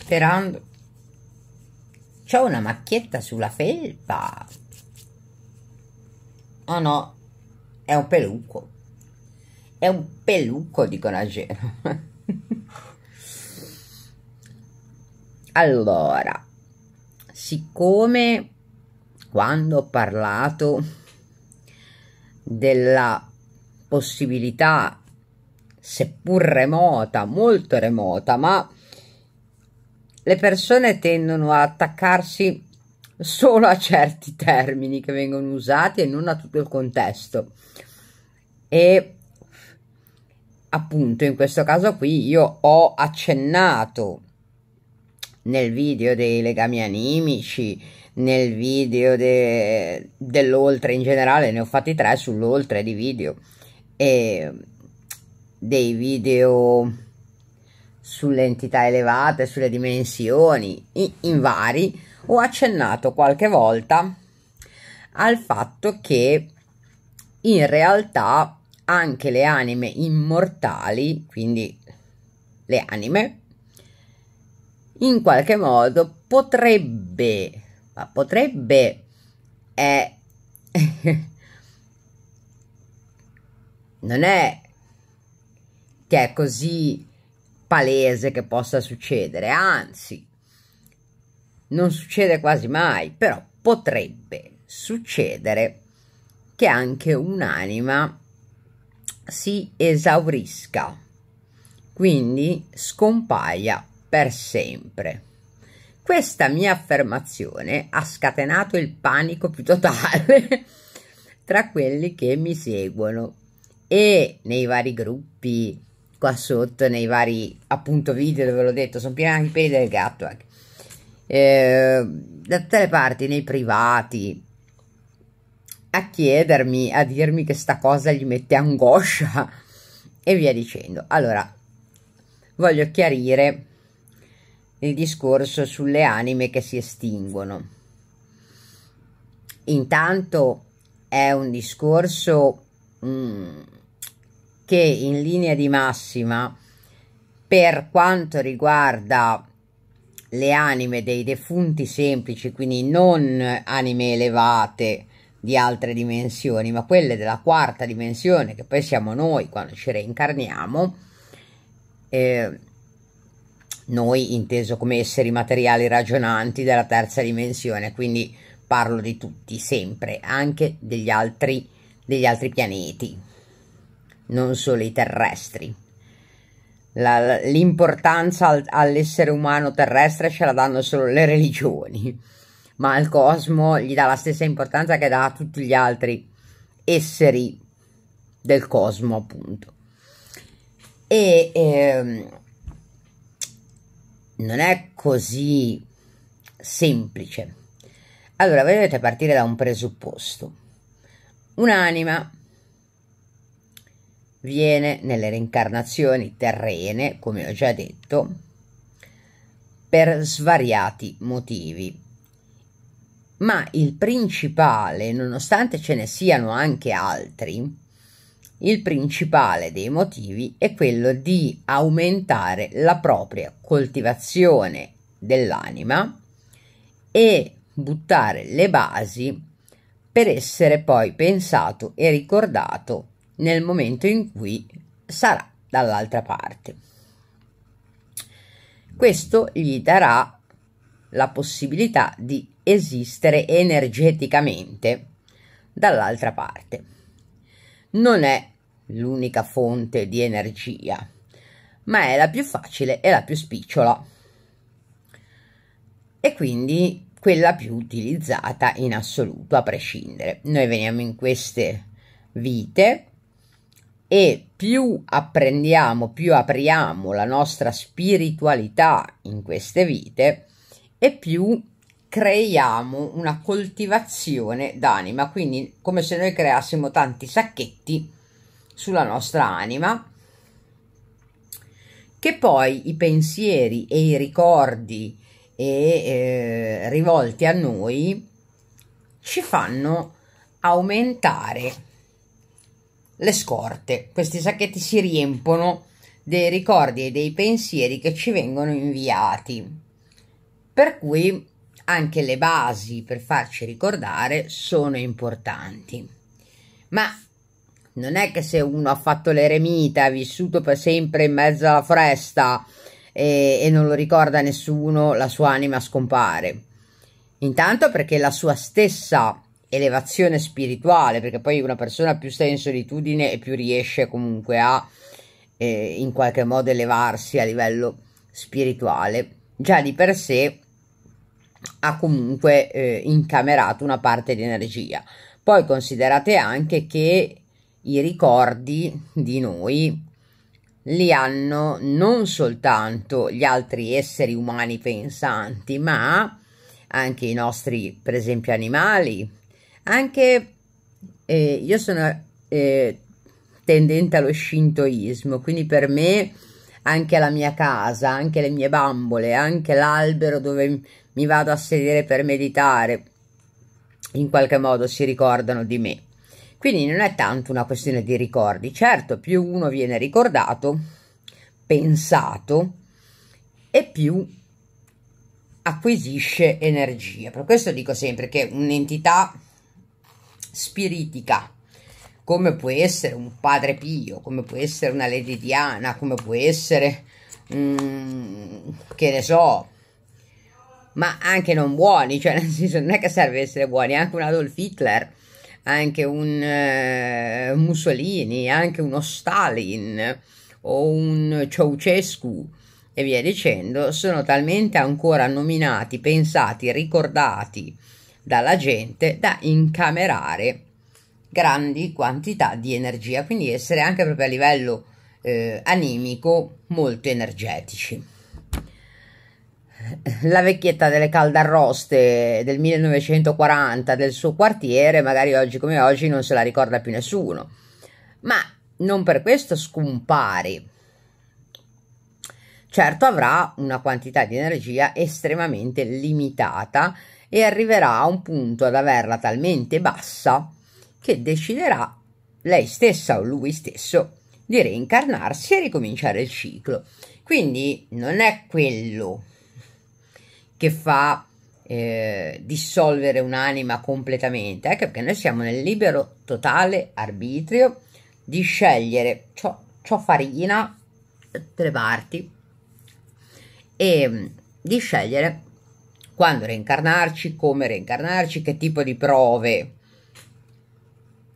Sperando. C'ho una macchietta sulla felpa. Oh no, è un pelucco. È un pelucco, di a allora, siccome quando ho parlato della possibilità, seppur remota, molto remota, ma le persone tendono a attaccarsi solo a certi termini che vengono usati e non a tutto il contesto. E appunto in questo caso qui io ho accennato nel video dei legami animici, nel video de, dell'oltre in generale, ne ho fatti tre sull'oltre di video e dei video sulle entità elevate, sulle dimensioni, in vari, ho accennato qualche volta al fatto che in realtà anche le anime immortali, quindi le anime, in qualche modo potrebbe, ma potrebbe è, non è che è così palese che possa succedere, anzi, non succede quasi mai, però potrebbe succedere che anche un'anima si esaurisca, quindi scompaia per sempre. Questa mia affermazione ha scatenato il panico più totale tra quelli che mi seguono e nei vari gruppi qua sotto nei vari appunto video dove l'ho detto sono piena anche i peli del gatto Eh, da tutte le parti nei privati a chiedermi a dirmi che sta cosa gli mette angoscia e via dicendo allora voglio chiarire il discorso sulle anime che si estinguono intanto è un discorso mh, mm, che in linea di massima per quanto riguarda le anime dei defunti semplici, quindi non anime elevate di altre dimensioni, ma quelle della quarta dimensione, che poi siamo noi quando ci reincarniamo, eh, noi inteso come esseri materiali ragionanti della terza dimensione, quindi parlo di tutti sempre, anche degli altri, degli altri pianeti non solo i terrestri. La, l'importanza al, all'essere umano terrestre ce la danno solo le religioni, ma al cosmo gli dà la stessa importanza che dà a tutti gli altri esseri del cosmo, appunto. E ehm, non è così semplice. Allora, voi dovete partire da un presupposto. Un'anima viene nelle reincarnazioni terrene, come ho già detto, per svariati motivi. Ma il principale, nonostante ce ne siano anche altri, il principale dei motivi è quello di aumentare la propria coltivazione dell'anima e buttare le basi per essere poi pensato e ricordato nel momento in cui sarà dall'altra parte. Questo gli darà la possibilità di esistere energeticamente dall'altra parte. Non è l'unica fonte di energia, ma è la più facile e la più spicciola e quindi quella più utilizzata in assoluto a prescindere. Noi veniamo in queste vite e più apprendiamo, più apriamo la nostra spiritualità in queste vite e più creiamo una coltivazione d'anima, quindi come se noi creassimo tanti sacchetti sulla nostra anima, che poi i pensieri e i ricordi e, eh, rivolti a noi ci fanno aumentare le scorte. Questi sacchetti si riempono dei ricordi e dei pensieri che ci vengono inviati. Per cui anche le basi per farci ricordare sono importanti. Ma non è che se uno ha fatto l'eremita, ha vissuto per sempre in mezzo alla foresta e, e non lo ricorda nessuno, la sua anima scompare. Intanto perché la sua stessa elevazione spirituale, perché poi una persona più sta in solitudine e più riesce comunque a eh, in qualche modo elevarsi a livello spirituale, già di per sé ha comunque eh, incamerato una parte di energia. Poi considerate anche che i ricordi di noi li hanno non soltanto gli altri esseri umani pensanti, ma anche i nostri, per esempio, animali, anche eh, io sono eh, tendente allo shintoismo, quindi per me anche la mia casa, anche le mie bambole, anche l'albero dove mi vado a sedere per meditare, in qualche modo si ricordano di me. Quindi non è tanto una questione di ricordi, certo più uno viene ricordato, pensato e più acquisisce energia. Per questo dico sempre che un'entità spiritica, come può essere un padre Pio, come può essere una Lady Diana, come può essere, mm, che ne so, ma anche non buoni, cioè nel senso non è che serve essere buoni, anche un Adolf Hitler, anche un eh, Mussolini, anche uno Stalin o un Ceausescu e via dicendo, sono talmente ancora nominati, pensati, ricordati, dalla gente da incamerare grandi quantità di energia, quindi essere anche proprio a livello eh, animico molto energetici. La vecchietta delle caldarroste del 1940 del suo quartiere, magari oggi come oggi non se la ricorda più nessuno, ma non per questo scompare. Certo avrà una quantità di energia estremamente limitata e arriverà a un punto ad averla talmente bassa che deciderà lei stessa o lui stesso di reincarnarsi e ricominciare il ciclo. Quindi non è quello che fa eh, dissolvere un'anima completamente, anche eh, perché noi siamo nel libero totale arbitrio di scegliere ciò, ciò farina, tre parti, e mm, di scegliere quando reincarnarci, come reincarnarci, che tipo di prove.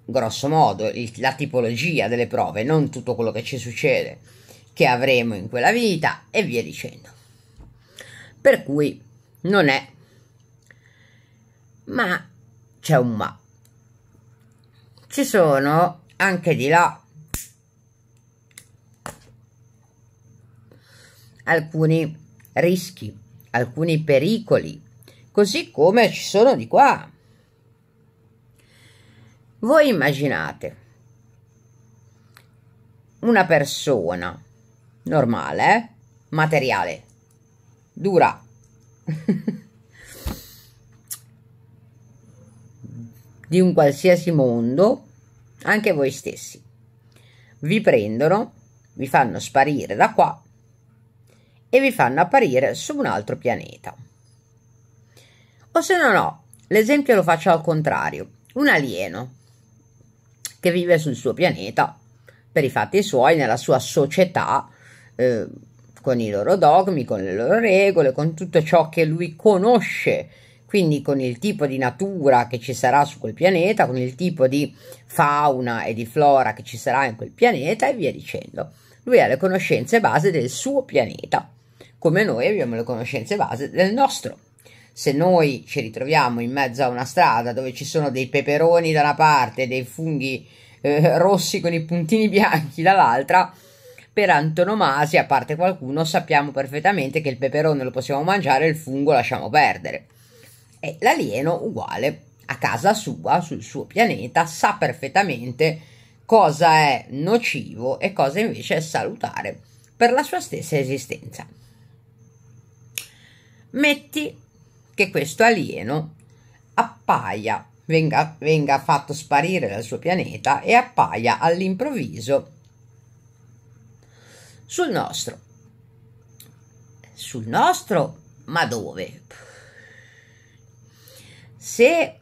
Grosso modo, il, la tipologia delle prove, non tutto quello che ci succede, che avremo in quella vita e via dicendo. Per cui non è. Ma c'è un ma. Ci sono anche di là alcuni rischi alcuni pericoli, così come ci sono di qua. Voi immaginate una persona normale, eh? materiale, dura, di un qualsiasi mondo, anche voi stessi. Vi prendono, vi fanno sparire da qua e vi fanno apparire su un altro pianeta. O se no no, l'esempio lo faccio al contrario, un alieno che vive sul suo pianeta per i fatti suoi, nella sua società, eh, con i loro dogmi, con le loro regole, con tutto ciò che lui conosce, quindi con il tipo di natura che ci sarà su quel pianeta, con il tipo di fauna e di flora che ci sarà in quel pianeta e via dicendo. Lui ha le conoscenze base del suo pianeta come noi abbiamo le conoscenze base del nostro. Se noi ci ritroviamo in mezzo a una strada dove ci sono dei peperoni da una parte, dei funghi eh, rossi con i puntini bianchi dall'altra, per antonomasia, a parte qualcuno, sappiamo perfettamente che il peperone lo possiamo mangiare e il fungo lasciamo perdere. E l'alieno, uguale, a casa sua, sul suo pianeta, sa perfettamente cosa è nocivo e cosa invece è salutare per la sua stessa esistenza. Metti che questo alieno appaia, venga, venga fatto sparire dal suo pianeta e appaia all'improvviso sul nostro. Sul nostro, ma dove? Se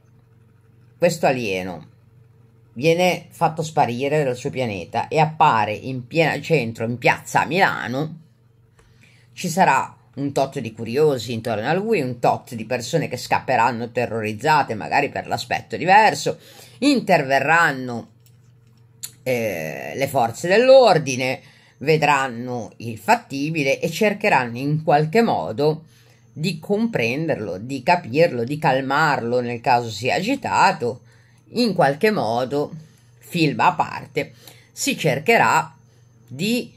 questo alieno viene fatto sparire dal suo pianeta e appare in pieno centro, in piazza a Milano, ci sarà un tot di curiosi intorno a lui, un tot di persone che scapperanno terrorizzate magari per l'aspetto diverso, interverranno eh, le forze dell'ordine, vedranno il fattibile e cercheranno in qualche modo di comprenderlo, di capirlo, di calmarlo nel caso sia agitato, in qualche modo, film a parte, si cercherà di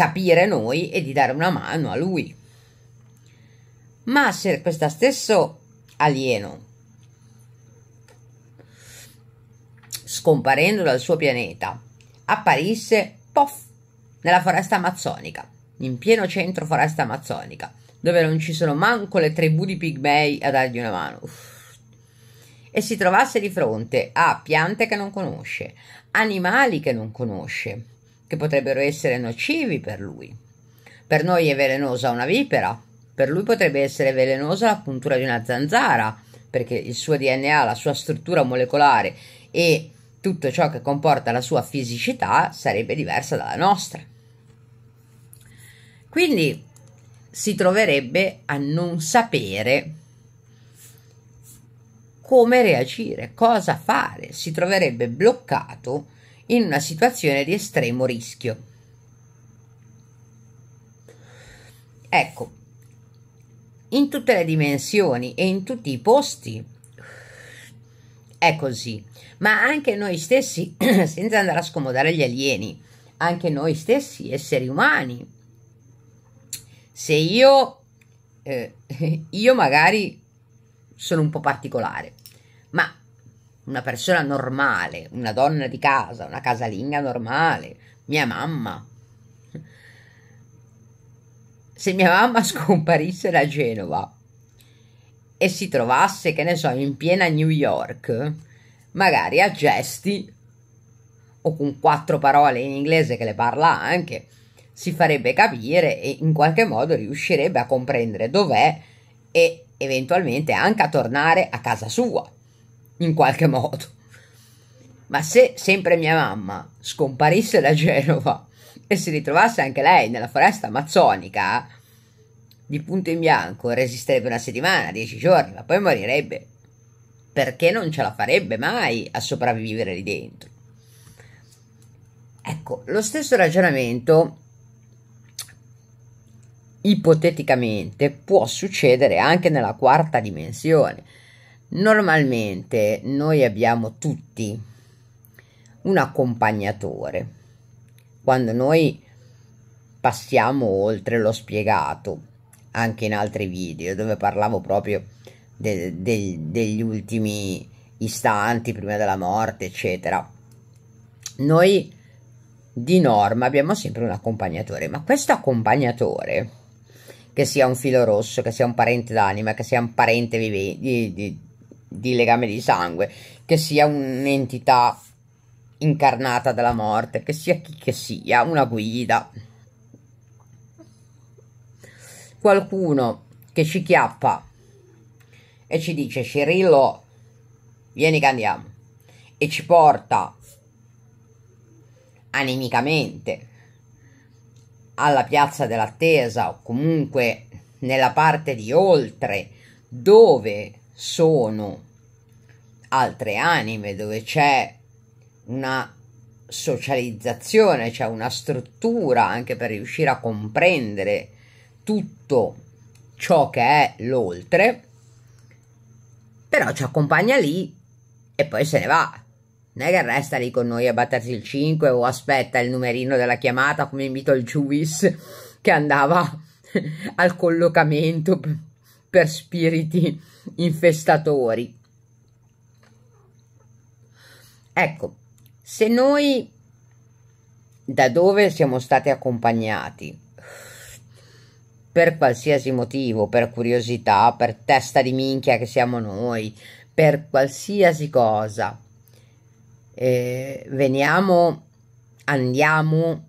capire noi e di dare una mano a lui. Ma se questo stesso alieno, scomparendo dal suo pianeta, apparisse pof, nella foresta amazzonica, in pieno centro foresta amazzonica, dove non ci sono manco le tribù di pigmei a dargli una mano. Uff. E si trovasse di fronte a piante che non conosce, animali che non conosce, che potrebbero essere nocivi per lui. Per noi è velenosa una vipera, per lui potrebbe essere velenosa la puntura di una zanzara, perché il suo DNA, la sua struttura molecolare e tutto ciò che comporta la sua fisicità sarebbe diversa dalla nostra. Quindi si troverebbe a non sapere come reagire, cosa fare, si troverebbe bloccato in una situazione di estremo rischio. Ecco, in tutte le dimensioni e in tutti i posti è così, ma anche noi stessi, senza andare a scomodare gli alieni, anche noi stessi esseri umani. Se io, eh, io magari sono un po' particolare, ma una persona normale, una donna di casa, una casalinga normale, mia mamma. Se mia mamma scomparisse da Genova e si trovasse, che ne so, in piena New York, magari a gesti o con quattro parole in inglese che le parla anche, si farebbe capire e in qualche modo riuscirebbe a comprendere dov'è e eventualmente anche a tornare a casa sua in qualche modo. Ma se sempre mia mamma scomparisse da Genova e si ritrovasse anche lei nella foresta amazzonica, di punto in bianco resisterebbe una settimana, dieci giorni, ma poi morirebbe. Perché non ce la farebbe mai a sopravvivere lì dentro? Ecco, lo stesso ragionamento ipoteticamente può succedere anche nella quarta dimensione Normalmente noi abbiamo tutti un accompagnatore quando noi passiamo oltre l'ho spiegato anche in altri video dove parlavo proprio de, de, degli ultimi istanti prima della morte eccetera noi di norma abbiamo sempre un accompagnatore ma questo accompagnatore che sia un filo rosso che sia un parente d'anima che sia un parente vivente di, di di legame di sangue, che sia un'entità incarnata dalla morte, che sia chi che sia, una guida. Qualcuno che ci chiappa e ci dice Cirillo, vieni che andiamo, e ci porta animicamente alla piazza dell'attesa o comunque nella parte di oltre dove sono altre anime dove c'è una socializzazione, c'è cioè una struttura anche per riuscire a comprendere tutto ciò che è l'oltre, però ci accompagna lì e poi se ne va. Non è che resta lì con noi a battersi il 5 o aspetta il numerino della chiamata come invito il Juvis che andava al collocamento per spiriti infestatori. Ecco, se noi da dove siamo stati accompagnati per qualsiasi motivo, per curiosità, per testa di minchia che siamo noi, per qualsiasi cosa, eh, veniamo, andiamo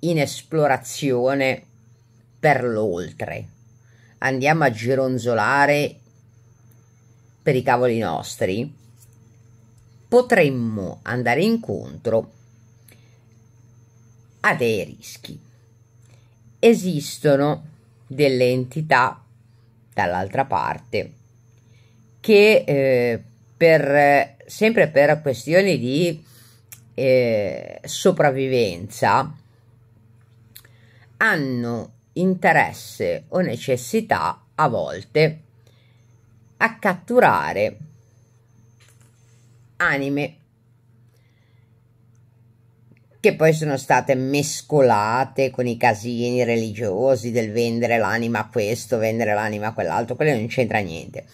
in esplorazione per l'oltre, andiamo a gironzolare per i cavoli nostri, potremmo andare incontro a dei rischi. Esistono delle entità dall'altra parte che eh, per, sempre per questioni di eh, sopravvivenza hanno interesse o necessità a volte a catturare anime che poi sono state mescolate con i casini religiosi del vendere l'anima a questo, vendere l'anima a quell'altro, quello non c'entra niente.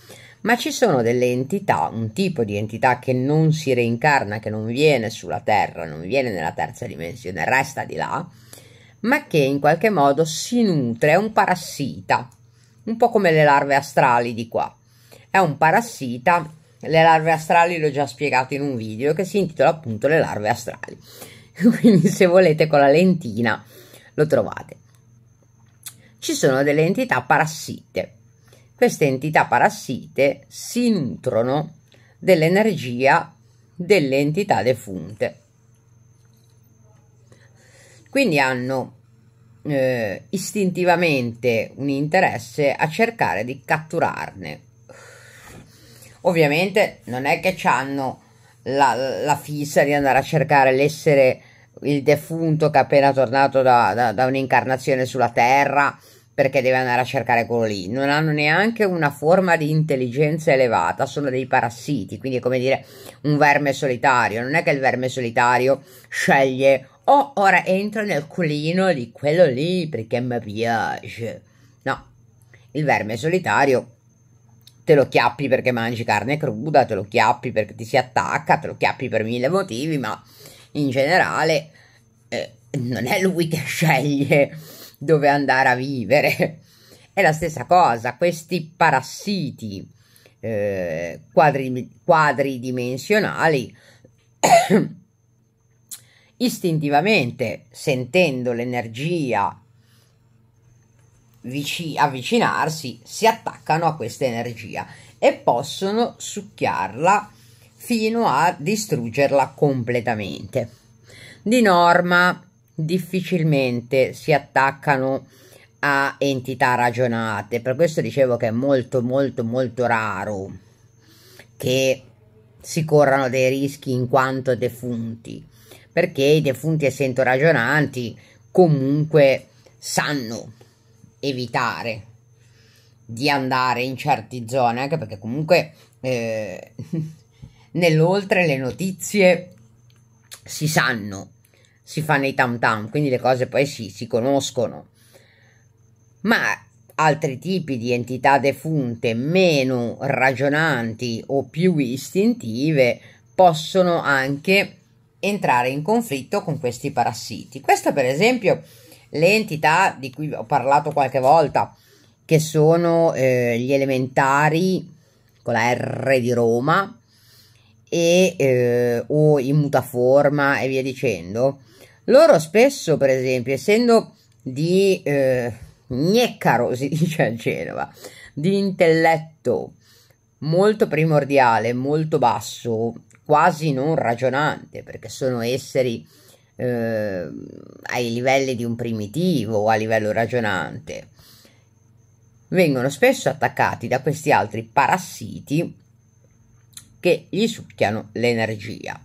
Ma ci sono delle entità, un tipo di entità che non si reincarna, che non viene sulla Terra, non viene nella terza dimensione, resta di là, ma che in qualche modo si nutre, è un parassita, un po' come le larve astrali di qua è un parassita, le larve astrali l'ho già spiegato in un video che si intitola appunto le larve astrali. Quindi se volete con la lentina lo trovate. Ci sono delle entità parassite. Queste entità parassite si nutrono dell'energia delle entità defunte. Quindi hanno eh, istintivamente un interesse a cercare di catturarne Ovviamente non è che hanno la, la, fissa di andare a cercare l'essere, il defunto che è appena tornato da, da, da un'incarnazione sulla Terra perché deve andare a cercare quello lì. Non hanno neanche una forma di intelligenza elevata, sono dei parassiti, quindi è come dire un verme solitario. Non è che il verme solitario sceglie o oh, ora entro nel culino di quello lì perché mi piace. No, il verme solitario te lo chiappi perché mangi carne cruda, te lo chiappi perché ti si attacca, te lo chiappi per mille motivi, ma in generale eh, non è lui che sceglie dove andare a vivere. È la stessa cosa, questi parassiti eh, quadri, quadridimensionali istintivamente sentendo l'energia vici- avvicinarsi si attaccano a questa energia e possono succhiarla fino a distruggerla completamente. Di norma difficilmente si attaccano a entità ragionate, per questo dicevo che è molto molto molto raro che si corrano dei rischi in quanto defunti, perché i defunti essendo ragionanti comunque sanno evitare di andare in certe zone, anche perché comunque eh, nell'oltre le notizie si sanno, si fanno i tam tam, quindi le cose poi si, si conoscono. Ma altri tipi di entità defunte meno ragionanti o più istintive possono anche entrare in conflitto con questi parassiti. Questa per esempio le entità di cui ho parlato qualche volta, che sono eh, gli elementari con la R di Roma e, eh, o i mutaforma e via dicendo, loro spesso, per esempio, essendo di eh, gneccaro, si dice a Genova, di intelletto molto primordiale, molto basso, quasi non ragionante, perché sono esseri eh, ai livelli di un primitivo o a livello ragionante, vengono spesso attaccati da questi altri parassiti che gli succhiano l'energia.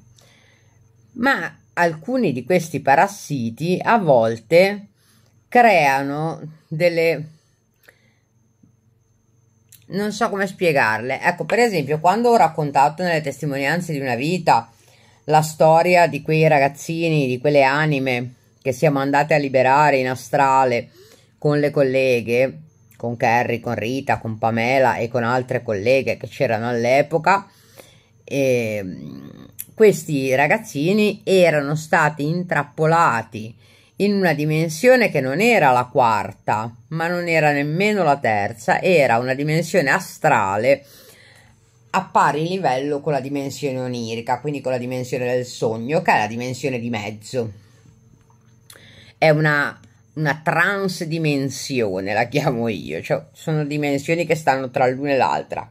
Ma alcuni di questi parassiti a volte creano delle non so come spiegarle. Ecco, per esempio, quando ho raccontato nelle testimonianze di una vita la storia di quei ragazzini, di quelle anime che siamo andate a liberare in astrale con le colleghe, con Carrie, con Rita, con Pamela e con altre colleghe che c'erano all'epoca. Ehm, questi ragazzini erano stati intrappolati in una dimensione che non era la quarta, ma non era nemmeno la terza, era una dimensione astrale a pari livello con la dimensione onirica, quindi con la dimensione del sogno, che è la dimensione di mezzo. È una, una transdimensione, la chiamo io, cioè sono dimensioni che stanno tra l'una e l'altra,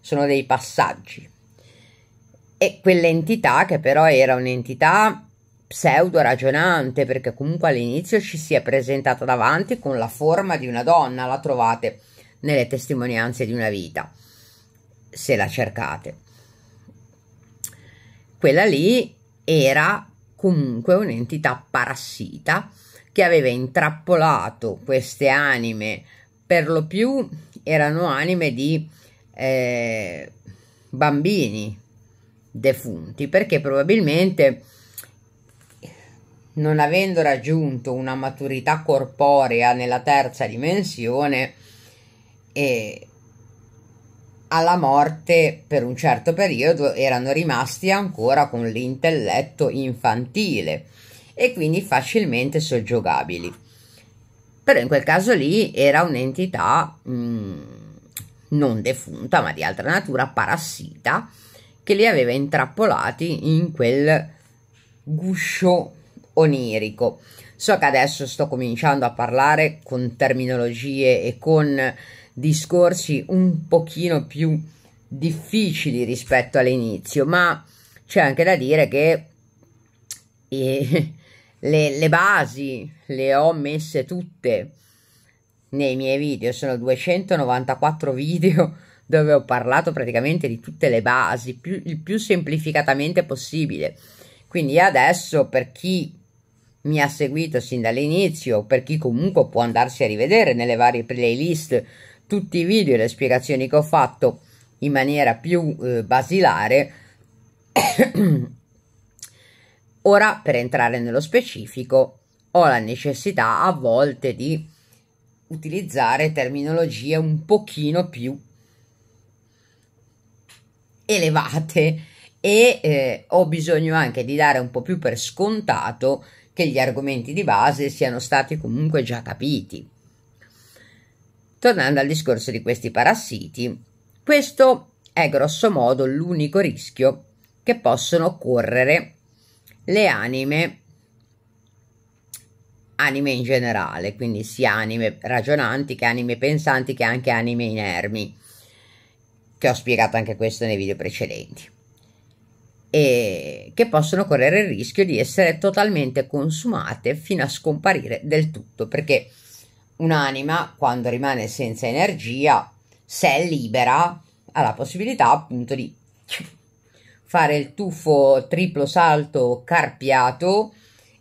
sono dei passaggi. E quell'entità che però era un'entità pseudo ragionante, perché comunque all'inizio ci si è presentata davanti con la forma di una donna, la trovate nelle testimonianze di una vita se la cercate. Quella lì era comunque un'entità parassita che aveva intrappolato queste anime, per lo più erano anime di eh, bambini defunti, perché probabilmente non avendo raggiunto una maturità corporea nella terza dimensione, eh, alla morte per un certo periodo erano rimasti ancora con l'intelletto infantile e quindi facilmente soggiogabili. Però in quel caso lì era un'entità mh, mm, non defunta, ma di altra natura, parassita, che li aveva intrappolati in quel guscio onirico. So che adesso sto cominciando a parlare con terminologie e con discorsi un pochino più difficili rispetto all'inizio, ma c'è anche da dire che eh, le, le basi le ho messe tutte nei miei video, sono 294 video dove ho parlato praticamente di tutte le basi, più, il più semplificatamente possibile. Quindi adesso per chi mi ha seguito sin dall'inizio, per chi comunque può andarsi a rivedere nelle varie playlist tutti i video e le spiegazioni che ho fatto in maniera più eh, basilare. Ora, per entrare nello specifico, ho la necessità a volte di utilizzare terminologie un pochino più elevate e eh, ho bisogno anche di dare un po' più per scontato che gli argomenti di base siano stati comunque già capiti. Tornando al discorso di questi parassiti, questo è grosso modo l'unico rischio che possono correre le anime, anime in generale, quindi sia anime ragionanti che anime pensanti che anche anime inermi, che ho spiegato anche questo nei video precedenti, e che possono correre il rischio di essere totalmente consumate fino a scomparire del tutto, perché un'anima, quando rimane senza energia, se è libera, ha la possibilità appunto di fare il tuffo triplo salto carpiato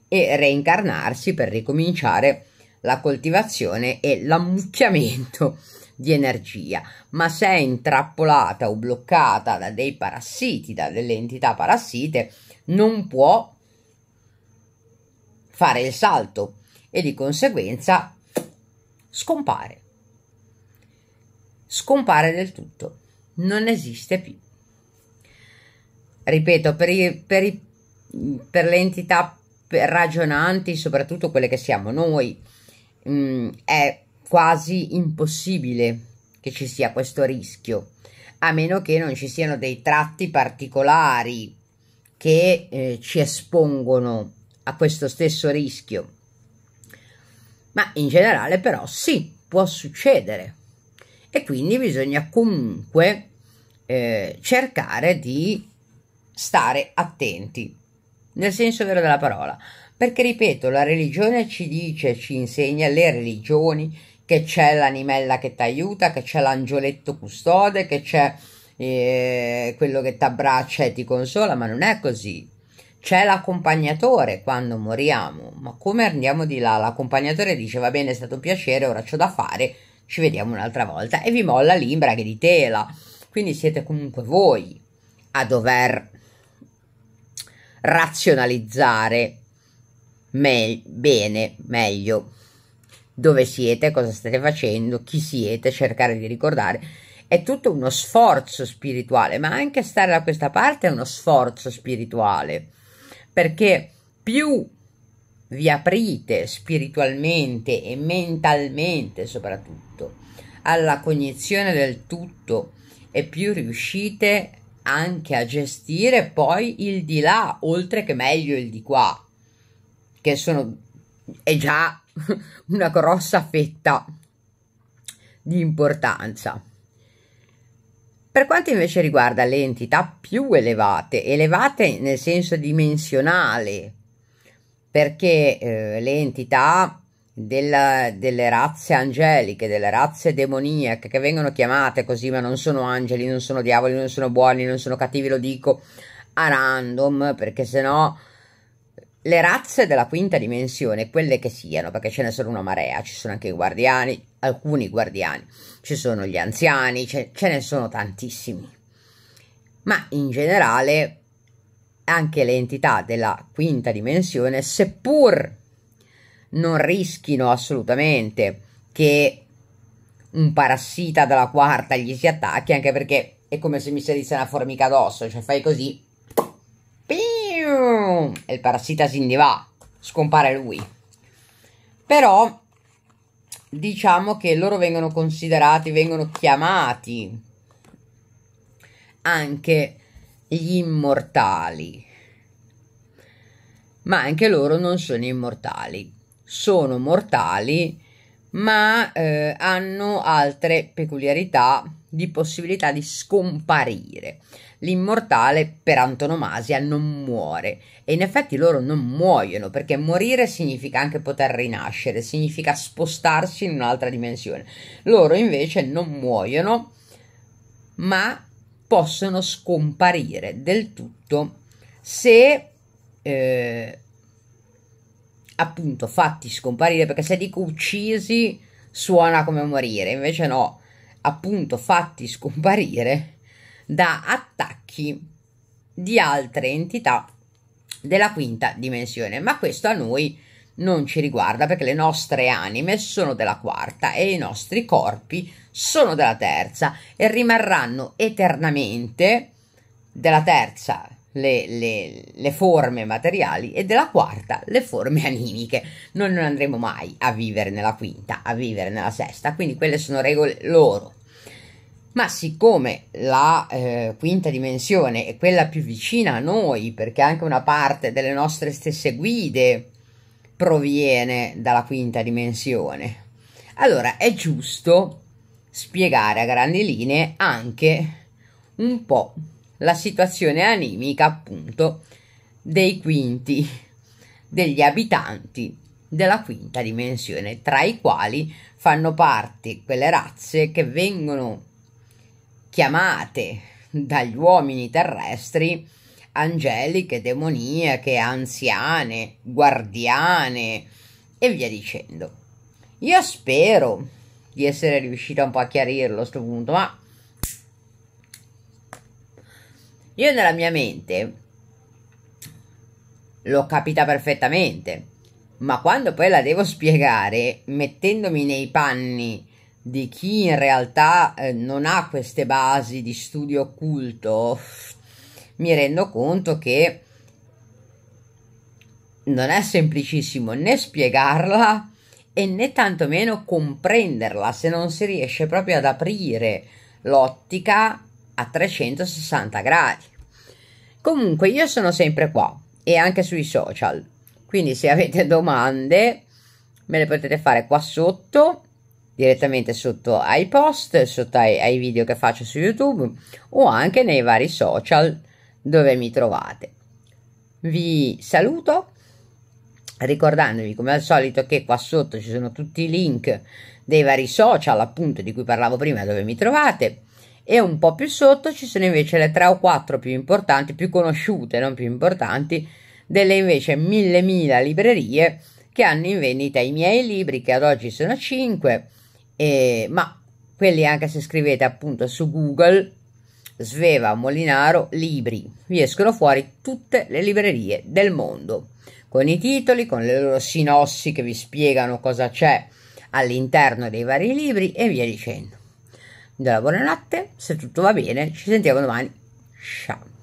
e reincarnarsi per ricominciare la coltivazione e l'ammucchiamento di energia, ma se è intrappolata o bloccata da dei parassiti, da delle entità parassite, non può fare il salto e di conseguenza scompare. Scompare del tutto, non esiste più. Ripeto, per, i, per, i, per le entità ragionanti, soprattutto quelle che siamo noi, mh, mm, è quasi impossibile che ci sia questo rischio, a meno che non ci siano dei tratti particolari che eh, ci espongono a questo stesso rischio ma in generale però sì, può succedere e quindi bisogna comunque eh, cercare di stare attenti, nel senso vero della parola, perché ripeto, la religione ci dice, ci insegna le religioni che c'è l'animella che ti aiuta, che c'è l'angioletto custode, che c'è eh, quello che ti abbraccia e ti consola, ma non è così c'è l'accompagnatore quando moriamo, ma come andiamo di là? L'accompagnatore dice va bene, è stato un piacere, ora c'ho da fare, ci vediamo un'altra volta e vi molla l'imbrache di tela. Quindi siete comunque voi a dover razionalizzare me- bene, meglio dove siete, cosa state facendo, chi siete, cercare di ricordare. È tutto uno sforzo spirituale, ma anche stare da questa parte è uno sforzo spirituale perché più vi aprite spiritualmente e mentalmente soprattutto alla cognizione del tutto e più riuscite anche a gestire poi il di là, oltre che meglio il di qua, che sono è già una grossa fetta di importanza. Per quanto invece riguarda le entità più elevate, elevate nel senso dimensionale, perché eh, le entità della, delle razze angeliche, delle razze demoniache, che vengono chiamate così, ma non sono angeli, non sono diavoli, non sono buoni, non sono cattivi, lo dico a random, perché sennò le razze della quinta dimensione, quelle che siano, perché ce ne sono una marea, ci sono anche i guardiani, alcuni guardiani ci sono gli anziani, ce, ce ne sono tantissimi. Ma in generale anche le entità della quinta dimensione, seppur non rischino assolutamente che un parassita dalla quarta gli si attacchi, anche perché è come se mi salisse una formica addosso, cioè fai così e il parassita si ne va, scompare lui. Però diciamo che loro vengono considerati, vengono chiamati anche gli immortali, ma anche loro non sono immortali, sono mortali ma eh, hanno altre peculiarità di possibilità di scomparire l'immortale per antonomasia non muore e in effetti loro non muoiono perché morire significa anche poter rinascere, significa spostarsi in un'altra dimensione. Loro invece non muoiono ma possono scomparire del tutto se eh, appunto fatti scomparire perché se dico uccisi suona come morire invece no appunto fatti scomparire da attacchi di altre entità della quinta dimensione, ma questo a noi non ci riguarda perché le nostre anime sono della quarta e i nostri corpi sono della terza e rimarranno eternamente della terza le, le, le, forme materiali e della quarta le forme animiche. Noi non andremo mai a vivere nella quinta, a vivere nella sesta, quindi quelle sono regole loro ma siccome la eh, quinta dimensione è quella più vicina a noi, perché anche una parte delle nostre stesse guide proviene dalla quinta dimensione, allora è giusto spiegare a grandi linee anche un po' la situazione animica appunto dei quinti, degli abitanti della quinta dimensione, tra i quali fanno parte quelle razze che vengono chiamate dagli uomini terrestri angeliche, demoniache, anziane, guardiane e via dicendo. Io spero di essere riuscita un po' a chiarirlo a questo punto, ma io nella mia mente l'ho capita perfettamente, ma quando poi la devo spiegare, mettendomi nei panni di chi in realtà eh, non ha queste basi di studio occulto, mi rendo conto che non è semplicissimo né spiegarla e né tantomeno comprenderla se non si riesce proprio ad aprire l'ottica a 360 gradi. Comunque io sono sempre qua e anche sui social, quindi se avete domande me le potete fare qua sotto direttamente sotto ai post, sotto ai, ai, video che faccio su YouTube o anche nei vari social dove mi trovate. Vi saluto ricordandovi come al solito che qua sotto ci sono tutti i link dei vari social appunto di cui parlavo prima dove mi trovate e un po' più sotto ci sono invece le 3 o 4 più importanti, più conosciute, non più importanti, delle invece mille mila librerie che hanno in vendita i miei libri che ad oggi sono 5 eh, ma quelli anche se scrivete appunto su Google Sveva Molinaro Libri, vi escono fuori tutte le librerie del mondo, con i titoli, con le loro sinossi che vi spiegano cosa c'è all'interno dei vari libri e via dicendo. Della buonanotte, se tutto va bene, ci sentiamo domani. Ciao.